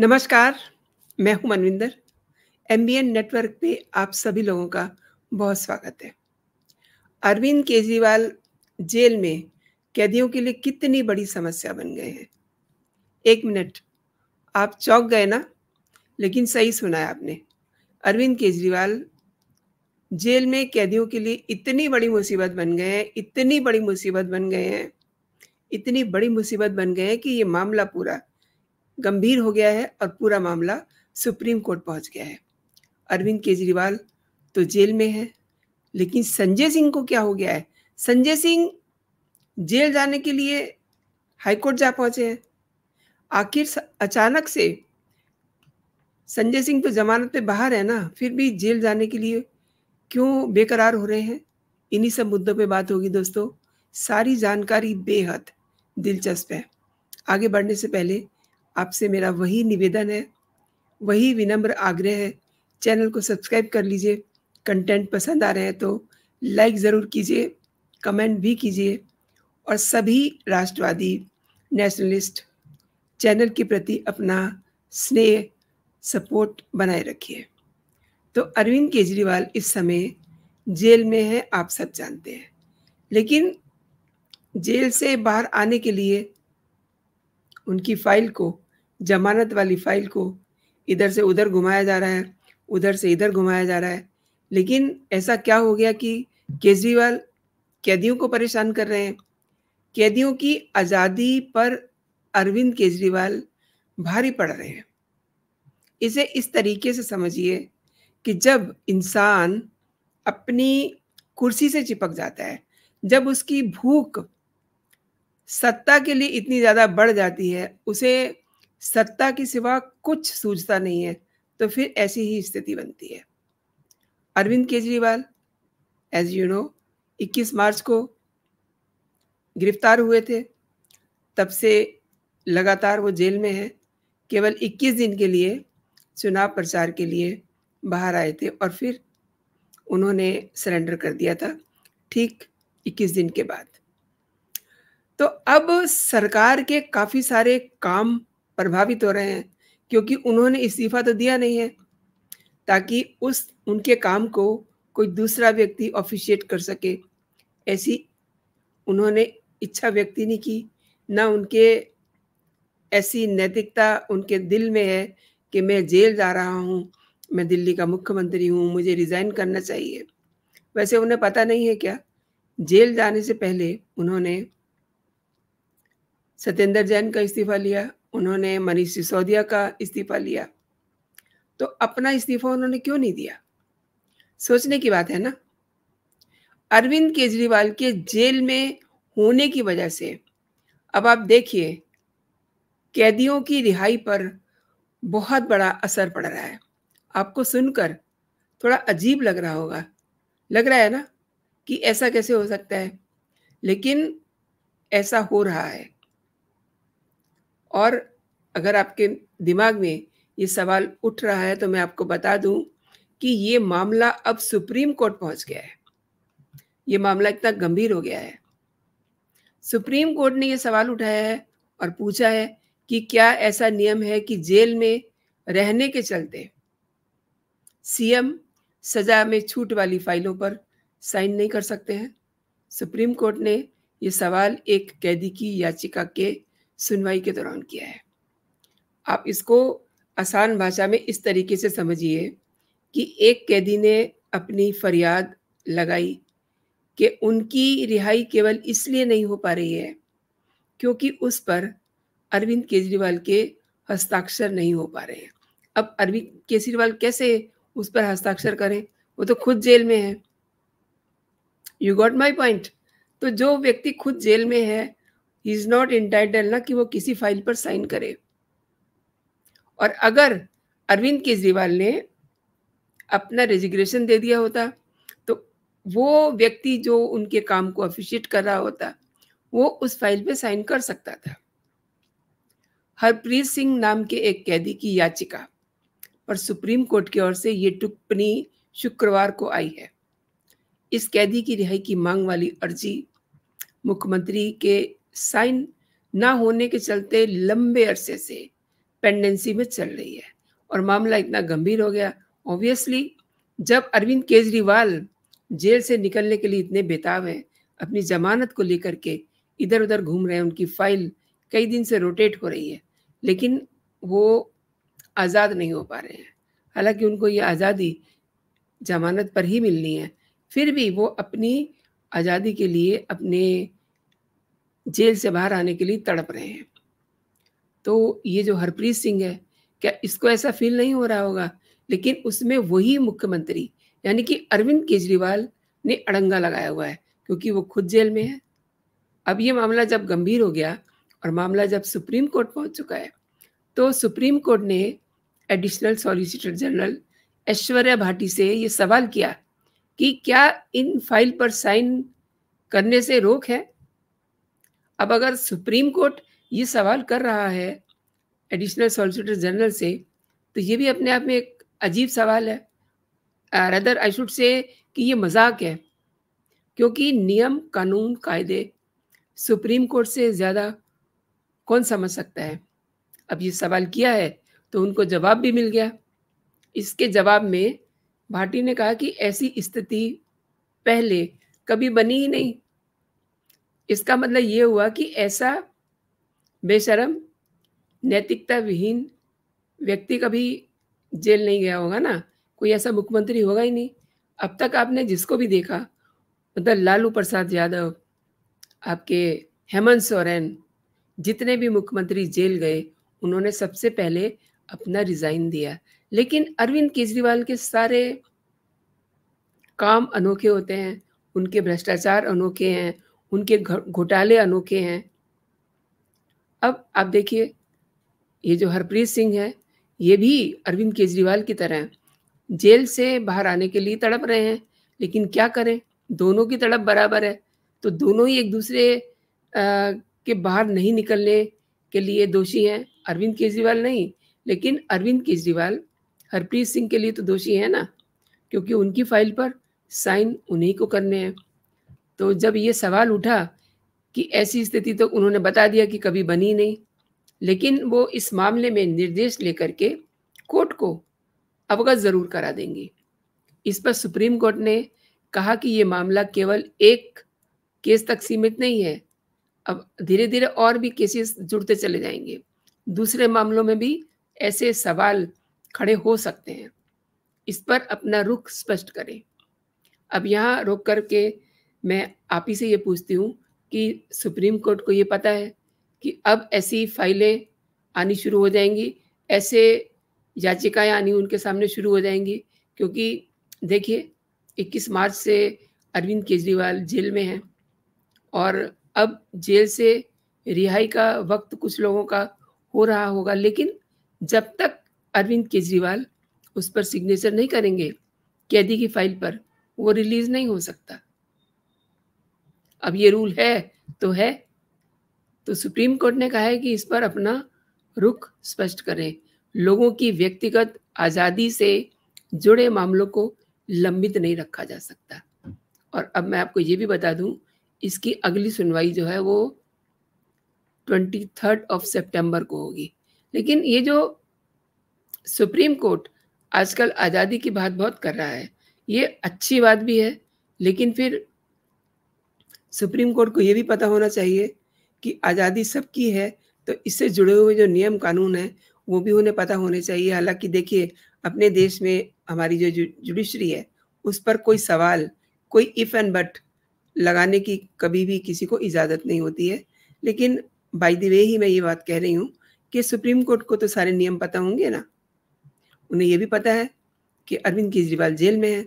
नमस्कार मैं हूं मनविंदर एमबीएन नेटवर्क पे आप सभी लोगों का बहुत स्वागत है अरविंद केजरीवाल जेल में कैदियों के लिए कितनी बड़ी समस्या बन गए हैं एक मिनट आप चौक गए ना लेकिन सही सुना है आपने अरविंद केजरीवाल जेल में कैदियों के लिए इतनी बड़ी मुसीबत बन गए हैं इतनी बड़ी मुसीबत बन गए हैं इतनी बड़ी मुसीबत बन गए हैं कि ये मामला पूरा गंभीर हो गया है और पूरा मामला सुप्रीम कोर्ट पहुंच गया है अरविंद केजरीवाल तो जेल में है लेकिन संजय सिंह को क्या हो गया है संजय सिंह जेल जाने के लिए हाईकोर्ट जा पहुंचे हैं आखिर अचानक से संजय सिंह तो जमानत पे बाहर है ना फिर भी जेल जाने के लिए क्यों बेकरार हो रहे हैं इन्हीं सब मुद्दों पे बात होगी दोस्तों सारी जानकारी बेहद दिलचस्प है आगे बढ़ने से पहले आपसे मेरा वही निवेदन है वही विनम्र आग्रह है चैनल को सब्सक्राइब कर लीजिए कंटेंट पसंद आ रहे हैं तो लाइक ज़रूर कीजिए कमेंट भी कीजिए और सभी राष्ट्रवादी नेशनलिस्ट चैनल के प्रति अपना स्नेह सपोर्ट बनाए रखिए तो अरविंद केजरीवाल इस समय जेल में है आप सब जानते हैं लेकिन जेल से बाहर आने के लिए उनकी फाइल को जमानत वाली फाइल को इधर से उधर घुमाया जा रहा है उधर से इधर घुमाया जा रहा है लेकिन ऐसा क्या हो गया कि केजरीवाल कैदियों को परेशान कर रहे हैं कैदियों की आज़ादी पर अरविंद केजरीवाल भारी पड़ रहे हैं इसे इस तरीके से समझिए कि जब इंसान अपनी कुर्सी से चिपक जाता है जब उसकी भूख सत्ता के लिए इतनी ज़्यादा बढ़ जाती है उसे सत्ता के सिवा कुछ सूझता नहीं है तो फिर ऐसी ही स्थिति बनती है Arvind Kejriwal as you know 21 March को गिरफ्तार हुए थे तब से लगातार वो जेल में है केवल 21 दिन के लिए चुनाव प्रचार के लिए बाहर आए थे और फिर उन्होंने सरेंडर कर दिया था ठीक 21 दिन के बाद तो अब सरकार के काफ़ी सारे काम प्रभावित हो रहे हैं क्योंकि उन्होंने इस्तीफा तो दिया नहीं है ताकि उस उनके काम को कोई दूसरा व्यक्ति ऑफिशिएट कर सके ऐसी उन्होंने इच्छा व्यक्ति नहीं की ना उनके ऐसी नैतिकता उनके दिल में है कि मैं जेल जा रहा हूँ मैं दिल्ली का मुख्यमंत्री हूँ मुझे रिज़ाइन करना चाहिए वैसे उन्हें पता नहीं है क्या जेल जाने से पहले उन्होंने सत्येंद्र जैन का इस्तीफा लिया उन्होंने मनीष सिसोदिया का इस्तीफा लिया तो अपना इस्तीफा उन्होंने क्यों नहीं दिया सोचने की बात है ना अरविंद केजरीवाल के जेल में होने की वजह से अब आप देखिए कैदियों की रिहाई पर बहुत बड़ा असर पड़ रहा है आपको सुनकर थोड़ा अजीब लग रहा होगा लग रहा है ना कि ऐसा कैसे हो सकता है लेकिन ऐसा हो रहा है और अगर आपके दिमाग में ये सवाल उठ रहा है तो मैं आपको बता दूं कि ये मामला अब सुप्रीम कोर्ट पहुंच गया है ये मामला इतना गंभीर हो गया है सुप्रीम कोर्ट ने ये सवाल उठाया है और पूछा है कि क्या ऐसा नियम है कि जेल में रहने के चलते सीएम सजा में छूट वाली फाइलों पर साइन नहीं कर सकते हैं सुप्रीम कोर्ट ने ये सवाल एक कैदी की याचिका के सुनवाई के दौरान किया है आप इसको आसान भाषा में इस तरीके से समझिए कि एक कैदी ने अपनी फरियाद लगाई कि उनकी रिहाई केवल इसलिए नहीं हो पा रही है क्योंकि उस पर अरविंद केजरीवाल के हस्ताक्षर नहीं हो पा रहे हैं अब अरविंद केजरीवाल कैसे उस पर हस्ताक्षर करें वो तो खुद जेल में है यू गॉट माई पॉइंट तो जो व्यक्ति खुद जेल में है इज नॉट इंटाइटल ना कि वो किसी फाइल पर साइन करे और अगर अरविंद केजरीवाल ने अपना रेजिग्नेशन दे दिया होता तो वो व्यक्ति जो उनके काम को अफिशिएट कर रहा होता वो उस फाइल पे साइन कर सकता था हरप्रीत सिंह नाम के एक कैदी की याचिका पर सुप्रीम कोर्ट की ओर से ये टिप्पणी शुक्रवार को आई है इस कैदी की रिहाई की मांग वाली अर्जी मुख्यमंत्री के साइन ना होने के चलते लंबे अरसे से पेंडेंसी में चल रही है और मामला इतना गंभीर हो गया ऑब्वियसली जब अरविंद केजरीवाल जेल से निकलने के लिए इतने बेताब हैं अपनी जमानत को लेकर के इधर उधर घूम रहे हैं उनकी फाइल कई दिन से रोटेट हो रही है लेकिन वो आज़ाद नहीं हो पा रहे हैं हालांकि उनको ये आज़ादी जमानत पर ही मिलनी है फिर भी वो अपनी आज़ादी के लिए अपने जेल से बाहर आने के लिए तड़प रहे हैं तो ये जो हरप्रीत सिंह है क्या इसको ऐसा फील नहीं हो रहा होगा लेकिन उसमें वही मुख्यमंत्री यानी कि अरविंद केजरीवाल ने अड़ंगा लगाया हुआ है क्योंकि वो खुद जेल में है अब ये मामला जब गंभीर हो गया और मामला जब सुप्रीम कोर्ट पहुंच चुका है तो सुप्रीम कोर्ट ने additional solicitor general Aishwarya Bhati से ये सवाल किया कि क्या इन फाइल पर साइन करने से रोक है अब अगर सुप्रीम कोर्ट ये सवाल कर रहा है एडिशनल सॉलिसिटर जनरल से तो ये भी अपने आप में एक अजीब सवाल है रदर आई शुड से कि ये मजाक है क्योंकि नियम कानून कायदे सुप्रीम कोर्ट से ज़्यादा कौन समझ सकता है अब ये सवाल किया है तो उनको जवाब भी मिल गया इसके जवाब में भाटी ने कहा कि ऐसी स्थिति पहले कभी बनी ही नहीं इसका मतलब ये हुआ कि ऐसा बेशरम नैतिकता विहीन व्यक्ति कभी जेल नहीं गया होगा ना कोई ऐसा मुख्यमंत्री होगा ही नहीं अब तक आपने जिसको भी देखा मतलब लालू प्रसाद यादव आपके हेमंत सोरेन जितने भी मुख्यमंत्री जेल गए उन्होंने सबसे पहले अपना रिजाइन दिया लेकिन अरविंद केजरीवाल के सारे काम अनोखे होते हैं उनके भ्रष्टाचार अनोखे हैं उनके घोटाले अनोखे हैं अब आप देखिए ये जो हरप्रीत सिंह है ये भी अरविंद केजरीवाल की तरह जेल से बाहर आने के लिए तड़प रहे हैं लेकिन क्या करें दोनों की तड़प बराबर है तो दोनों ही एक दूसरे आ, के बाहर नहीं निकलने के लिए दोषी हैं अरविंद केजरीवाल नहीं लेकिन अरविंद केजरीवाल हरप्रीत सिंह के लिए तो दोषी है ना क्योंकि उनकी फाइल पर साइन उन्हीं को करने हैं तो जब ये सवाल उठा कि ऐसी स्थिति तो उन्होंने बता दिया कि कभी बनी नहीं लेकिन वो इस मामले में निर्देश लेकर के कोर्ट को अवगत ज़रूर करा देंगे इस पर सुप्रीम कोर्ट ने कहा कि ये मामला केवल एक केस तक सीमित नहीं है अब धीरे धीरे और भी केसेस जुड़ते चले जाएंगे दूसरे मामलों में भी ऐसे सवाल खड़े हो सकते हैं इस पर अपना रुख स्पष्ट करें अब यहाँ रोक करके के मैं आप ही से ये पूछती हूँ कि सुप्रीम कोर्ट को ये पता है कि अब ऐसी फाइलें आनी शुरू हो जाएंगी ऐसे याचिकाएं आनी उनके सामने शुरू हो जाएंगी क्योंकि देखिए 21 मार्च से अरविंद केजरीवाल जेल में हैं और अब जेल से रिहाई का वक्त कुछ लोगों का हो रहा होगा लेकिन जब तक अरविंद केजरीवाल उस पर सिग्नेचर नहीं करेंगे कैदी की फाइल पर वो रिलीज़ नहीं हो सकता अब ये रूल है तो है तो सुप्रीम कोर्ट ने कहा है कि इस पर अपना रुख स्पष्ट करें लोगों की व्यक्तिगत आज़ादी से जुड़े मामलों को लंबित नहीं रखा जा सकता और अब मैं आपको ये भी बता दूं इसकी अगली सुनवाई जो है वो ट्वेंटी थर्ड ऑफ सेप्टेम्बर को होगी लेकिन ये जो सुप्रीम कोर्ट आजकल आज़ादी की बात बहुत कर रहा है ये अच्छी बात भी है लेकिन फिर सुप्रीम कोर्ट को ये भी पता होना चाहिए कि आज़ादी सबकी है तो इससे जुड़े हुए जो नियम कानून हैं वो भी उन्हें पता होने चाहिए हालांकि देखिए अपने देश में हमारी जो जुडिशरी है उस पर कोई सवाल कोई इफ़ एंड बट लगाने की कभी भी किसी को इजाज़त नहीं होती है लेकिन बाई द वे ही मैं ये बात कह रही हूँ कि सुप्रीम कोर्ट को तो सारे नियम पता होंगे ना उन्हें यह भी पता है कि अरविंद केजरीवाल जेल में है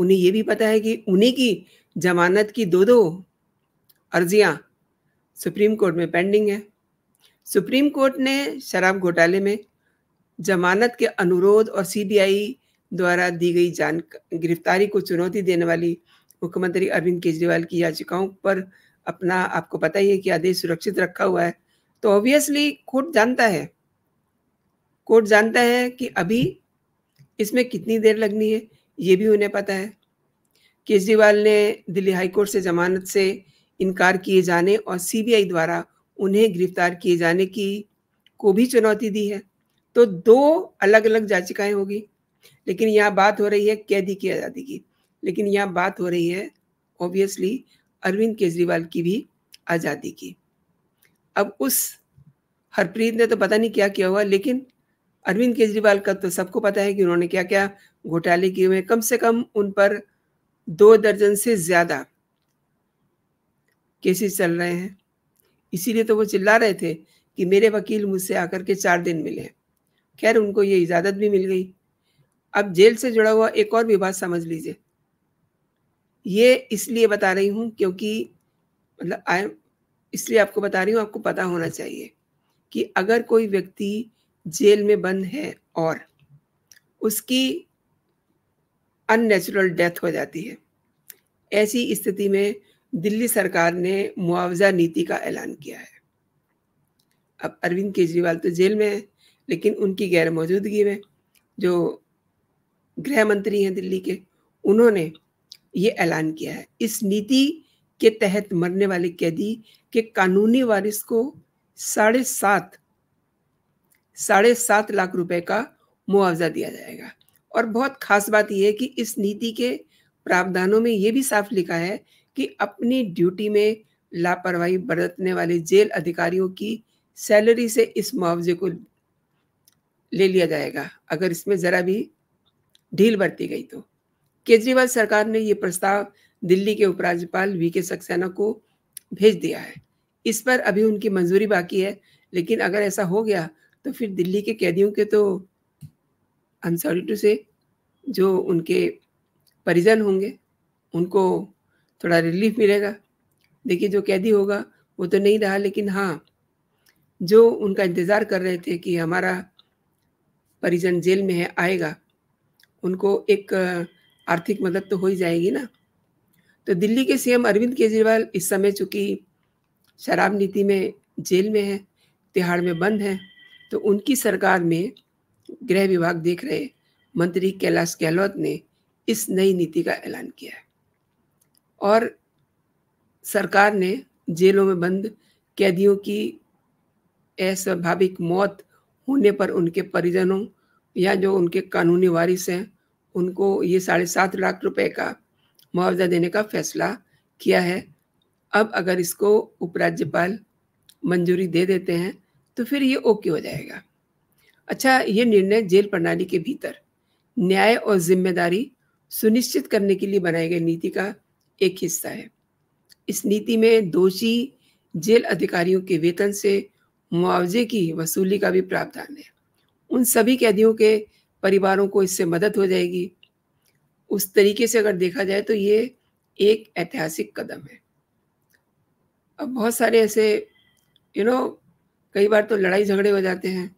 उन्हें यह भी पता है कि उन्हीं की जमानत की दो दो अर्जियां सुप्रीम कोर्ट में पेंडिंग है सुप्रीम कोर्ट ने शराब घोटाले में जमानत के अनुरोध और सीबीआई द्वारा दी गई जान गिरफ्तारी को चुनौती देने वाली मुख्यमंत्री अरविंद केजरीवाल की याचिकाओं पर अपना आपको पता ही है कि आदेश सुरक्षित रखा हुआ है तो ऑब्वियसली कोर्ट जानता है कोर्ट जानता है कि अभी इसमें कितनी देर लगनी है ये भी उन्हें पता है केजरीवाल ने दिल्ली हाईकोर्ट से जमानत से इनकार किए जाने और सीबीआई द्वारा उन्हें गिरफ्तार किए जाने की को भी चुनौती दी है तो दो अलग अलग याचिकाएं होगी लेकिन यहाँ बात हो रही है कैदी की आज़ादी की लेकिन यहाँ बात हो रही है ऑब्वियसली अरविंद केजरीवाल की भी आज़ादी की अब उस हरप्रीत ने तो पता नहीं क्या किया हुआ लेकिन अरविंद केजरीवाल का तो सबको पता है कि उन्होंने क्या क्या घोटाले किए हुए कम से कम उन पर दो दर्जन से ज़्यादा केसेस चल रहे हैं इसीलिए तो वो चिल्ला रहे थे कि मेरे वकील मुझसे आकर के चार दिन मिले खैर उनको ये इजाज़त भी मिल गई अब जेल से जुड़ा हुआ एक और भी बात समझ लीजिए ये इसलिए बता रही हूँ क्योंकि मतलब आई इसलिए आपको बता रही हूँ आपको पता होना चाहिए कि अगर कोई व्यक्ति जेल में बंद है और उसकी अननेचुरल डेथ हो जाती है ऐसी स्थिति में दिल्ली सरकार ने मुआवजा नीति का ऐलान किया है अब अरविंद केजरीवाल तो जेल में है लेकिन उनकी गैर मौजूदगी में जो गृह मंत्री हैं दिल्ली के उन्होंने ये ऐलान किया है इस नीति के तहत मरने वाले कैदी के कानूनी वारिस को साढ़े सात साढ़े सात लाख रुपए का मुआवजा दिया जाएगा और बहुत खास बात यह है कि इस नीति के प्रावधानों में ये भी साफ लिखा है कि अपनी ड्यूटी में लापरवाही बरतने वाले जेल अधिकारियों की सैलरी से इस मुआवजे को ले लिया जाएगा अगर इसमें ज़रा भी ढील बरती गई तो केजरीवाल सरकार ने ये प्रस्ताव दिल्ली के उपराज्यपाल वी के सक्सेना को भेज दिया है इस पर अभी उनकी मंजूरी बाकी है लेकिन अगर ऐसा हो गया तो फिर दिल्ली के कैदियों के तो सॉरी टू से जो उनके परिजन होंगे उनको थोड़ा रिलीफ मिलेगा देखिए जो कैदी होगा वो तो नहीं रहा लेकिन हाँ जो उनका इंतज़ार कर रहे थे कि हमारा परिजन जेल में है आएगा उनको एक आर्थिक मदद तो हो ही जाएगी ना तो दिल्ली के सीएम अरविंद केजरीवाल इस समय चूँकि शराब नीति में जेल में है तिहाड़ में बंद है तो उनकी सरकार में गृह विभाग देख रहे मंत्री कैलाश गहलोत ने इस नई नीति का ऐलान किया है और सरकार ने जेलों में बंद कैदियों की अस्वाभाविक मौत होने पर उनके परिजनों या जो उनके कानूनी वारिस हैं उनको ये साढ़े सात लाख रुपए का मुआवजा देने का फैसला किया है अब अगर इसको उपराज्यपाल मंजूरी दे देते हैं तो फिर ये ओके हो जाएगा अच्छा ये निर्णय जेल प्रणाली के भीतर न्याय और जिम्मेदारी सुनिश्चित करने के लिए बनाई गई नीति का एक हिस्सा है इस नीति में दोषी जेल अधिकारियों के वेतन से मुआवजे की वसूली का भी प्रावधान है उन सभी कैदियों के परिवारों को इससे मदद हो जाएगी उस तरीके से अगर देखा जाए तो ये एक ऐतिहासिक कदम है अब बहुत सारे ऐसे यू you नो know, कई बार तो लड़ाई झगड़े हो जाते हैं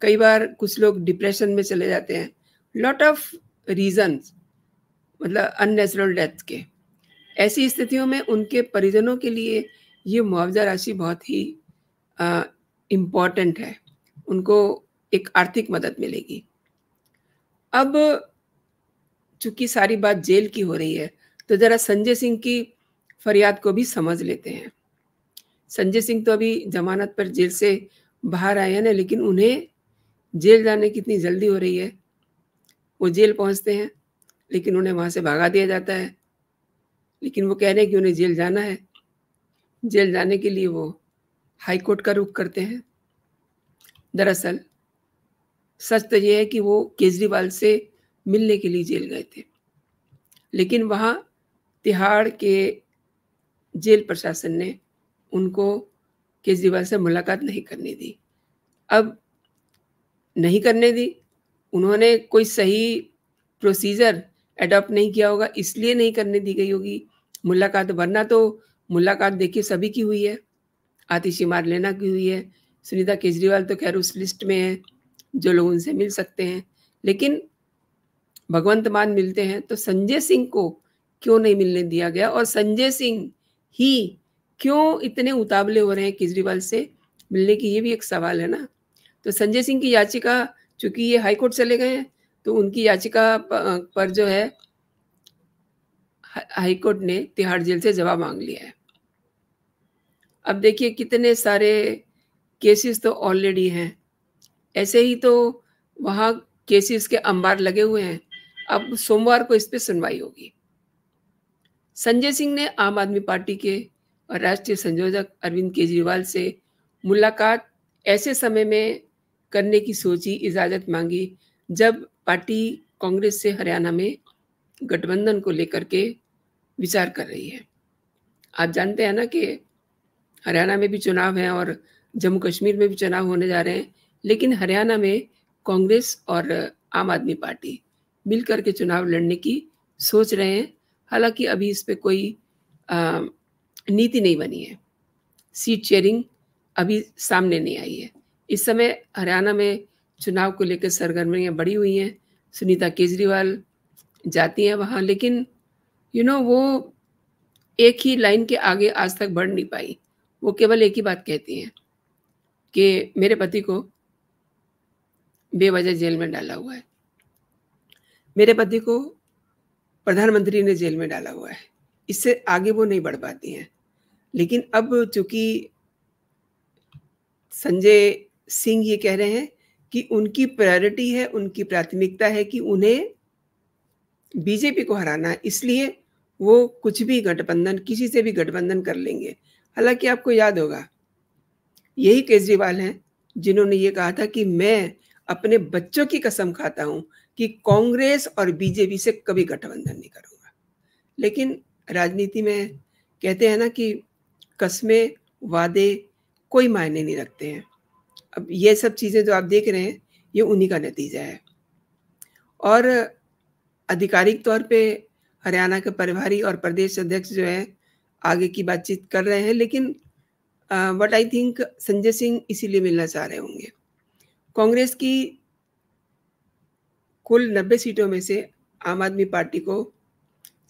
कई बार कुछ लोग डिप्रेशन में चले जाते हैं लॉट ऑफ रीजंस मतलब अननेचुरल डेथ के ऐसी स्थितियों में उनके परिजनों के लिए ये मुआवजा राशि बहुत ही इम्पॉर्टेंट है उनको एक आर्थिक मदद मिलेगी अब चूंकि सारी बात जेल की हो रही है तो ज़रा संजय सिंह की फरियाद को भी समझ लेते हैं संजय सिंह तो अभी जमानत पर जेल से बाहर आए हैं ना लेकिन उन्हें जेल जाने की इतनी जल्दी हो रही है वो जेल पहुंचते हैं लेकिन उन्हें वहाँ से भागा दिया जाता है लेकिन वो कह रहे हैं कि उन्हें जेल जाना है जेल जाने के लिए वो हाई कोर्ट का रुख करते हैं दरअसल सच तो ये है कि वो केजरीवाल से मिलने के लिए जेल गए थे लेकिन वहाँ तिहाड़ के जेल प्रशासन ने उनको केजरीवाल से मुलाकात नहीं करने दी अब नहीं करने दी उन्होंने कोई सही प्रोसीजर एडॉप्ट नहीं किया होगा इसलिए नहीं करने दी गई होगी मुलाकात वरना तो मुलाकात देखिए सभी की हुई है आतिशी मार लेना की हुई है सुनीता केजरीवाल तो खैर उस लिस्ट में है जो लोग उनसे मिल सकते हैं लेकिन भगवंत मान मिलते हैं तो संजय सिंह को क्यों नहीं मिलने दिया गया और संजय सिंह ही क्यों इतने उतावले हो रहे हैं केजरीवाल से मिलने की ये भी एक सवाल है ना तो संजय सिंह की याचिका चूंकि ये हाईकोर्ट चले गए हैं तो उनकी याचिका पर जो है हाईकोर्ट ने तिहाड़ जेल से जवाब मांग लिया है अब देखिए कितने सारे केसेस तो ऑलरेडी हैं ऐसे ही तो वहाँ केसेस के अंबार लगे हुए हैं अब सोमवार को इस पर सुनवाई होगी संजय सिंह ने आम आदमी पार्टी के और राष्ट्रीय संयोजक अरविंद केजरीवाल से मुलाकात ऐसे समय में करने की सोची इजाज़त मांगी जब पार्टी कांग्रेस से हरियाणा में गठबंधन को लेकर के विचार कर रही है आप जानते हैं ना कि हरियाणा में भी चुनाव हैं और जम्मू कश्मीर में भी चुनाव होने जा रहे हैं लेकिन हरियाणा में कांग्रेस और आम आदमी पार्टी मिलकर के चुनाव लड़ने की सोच रहे हैं हालांकि अभी इस पर कोई नीति नहीं बनी है सीट शेयरिंग अभी सामने नहीं आई है इस समय हरियाणा में चुनाव को लेकर सरगर्मियाँ बढ़ी हुई हैं सुनीता केजरीवाल जाती हैं वहाँ लेकिन यू नो वो एक ही लाइन के आगे आज तक बढ़ नहीं पाई वो केवल एक ही बात कहती हैं कि मेरे पति को बेवजह जेल में डाला हुआ है मेरे पति को प्रधानमंत्री ने जेल में डाला हुआ है इससे आगे वो नहीं बढ़ पाती हैं लेकिन अब चूंकि संजय सिंह ये कह रहे हैं कि उनकी प्रायोरिटी है उनकी प्राथमिकता है कि उन्हें बीजेपी को हराना है इसलिए वो कुछ भी गठबंधन किसी से भी गठबंधन कर लेंगे हालांकि आपको याद होगा यही केजरीवाल हैं जिन्होंने ये कहा था कि मैं अपने बच्चों की कसम खाता हूं कि कांग्रेस और बीजेपी से कभी गठबंधन नहीं करूंगा लेकिन राजनीति में कहते हैं ना कि कस्में वादे कोई मायने नहीं रखते हैं अब ये सब चीज़ें जो आप देख रहे हैं ये उन्हीं का नतीजा है और आधिकारिक तौर पे हरियाणा के प्रभारी और प्रदेश अध्यक्ष जो है आगे की बातचीत कर रहे हैं लेकिन what I think Sanjay Singh इसीलिए मिलना चाह रहे होंगे कांग्रेस की कुल नब्बे सीटों में से आम आदमी पार्टी को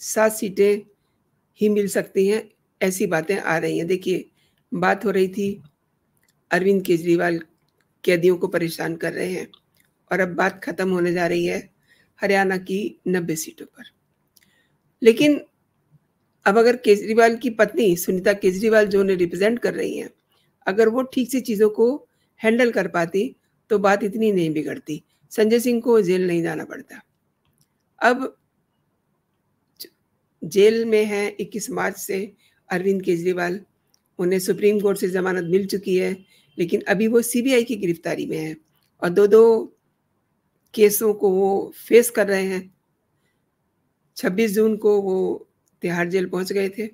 सात सीटें ही मिल सकती हैं ऐसी बातें आ रही हैं देखिए बात हो रही थी अरविंद केजरीवाल कैदियों को परेशान कर रहे हैं और अब बात खत्म होने जा रही है हरियाणा की नब्बे सीटों पर लेकिन अब अगर केजरीवाल की पत्नी सुनीता केजरीवाल जो उन्हें रिप्रेजेंट कर रही हैं अगर वो ठीक से चीज़ों को हैंडल कर पाती तो बात इतनी नहीं बिगड़ती संजय सिंह को जेल नहीं जाना पड़ता अब जेल में है 21 मार्च से अरविंद केजरीवाल उन्हें सुप्रीम कोर्ट से जमानत मिल चुकी है लेकिन अभी वो सीबीआई की गिरफ्तारी में है और दो दो केसों को वो फेस कर रहे हैं 26 जून को वो तिहाड़ जेल पहुंच गए थे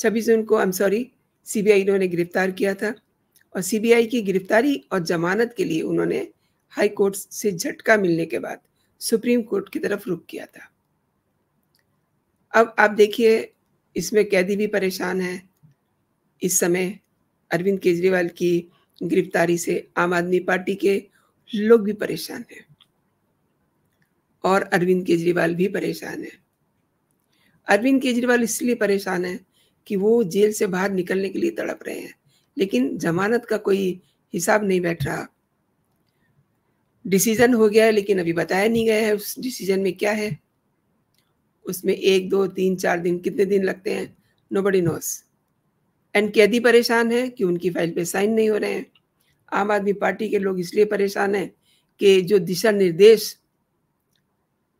26 जून को आई एम सॉरी सीबीआई ने उन्हें गिरफ्तार किया था और सीबीआई की गिरफ्तारी और जमानत के लिए उन्होंने हाई कोर्ट से झटका मिलने के बाद सुप्रीम कोर्ट की तरफ रुख किया था अब आप देखिए इसमें कैदी भी परेशान हैं इस समय अरविंद केजरीवाल की गिरफ्तारी से आम आदमी पार्टी के लोग भी परेशान हैं और अरविंद केजरीवाल भी परेशान है अरविंद केजरीवाल इसलिए परेशान है कि वो जेल से बाहर निकलने के लिए तड़प रहे हैं लेकिन जमानत का कोई हिसाब नहीं बैठ रहा डिसीजन हो गया है लेकिन अभी बताया नहीं गया है उस डिसीजन में क्या है उसमें एक दो तीन चार दिन कितने दिन लगते हैं नो बडी नोस एंड कैदी परेशान है कि उनकी फाइल पे साइन नहीं हो रहे हैं आम आदमी पार्टी के लोग इसलिए परेशान हैं कि जो दिशा निर्देश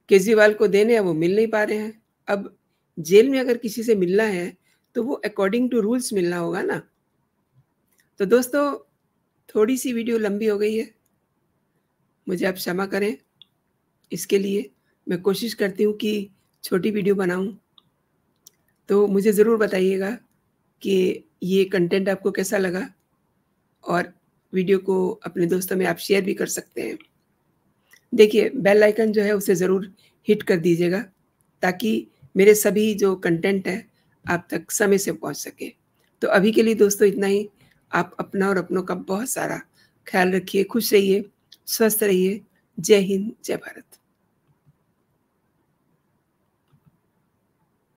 केजरीवाल को देने हैं वो मिल नहीं पा रहे हैं अब जेल में अगर किसी से मिलना है तो वो अकॉर्डिंग टू रूल्स मिलना होगा ना तो दोस्तों थोड़ी सी वीडियो लंबी हो गई है मुझे आप क्षमा करें इसके लिए मैं कोशिश करती हूँ कि छोटी वीडियो बनाऊँ तो मुझे ज़रूर बताइएगा कि ये कंटेंट आपको कैसा लगा और वीडियो को अपने दोस्तों में आप शेयर भी कर सकते हैं देखिए बेल आइकन जो है उसे ज़रूर हिट कर दीजिएगा ताकि मेरे सभी जो कंटेंट है आप तक समय से पहुंच सके तो अभी के लिए दोस्तों इतना ही आप अपना और अपनों का बहुत सारा ख्याल रखिए खुश रहिए स्वस्थ रहिए जय हिंद जय भारत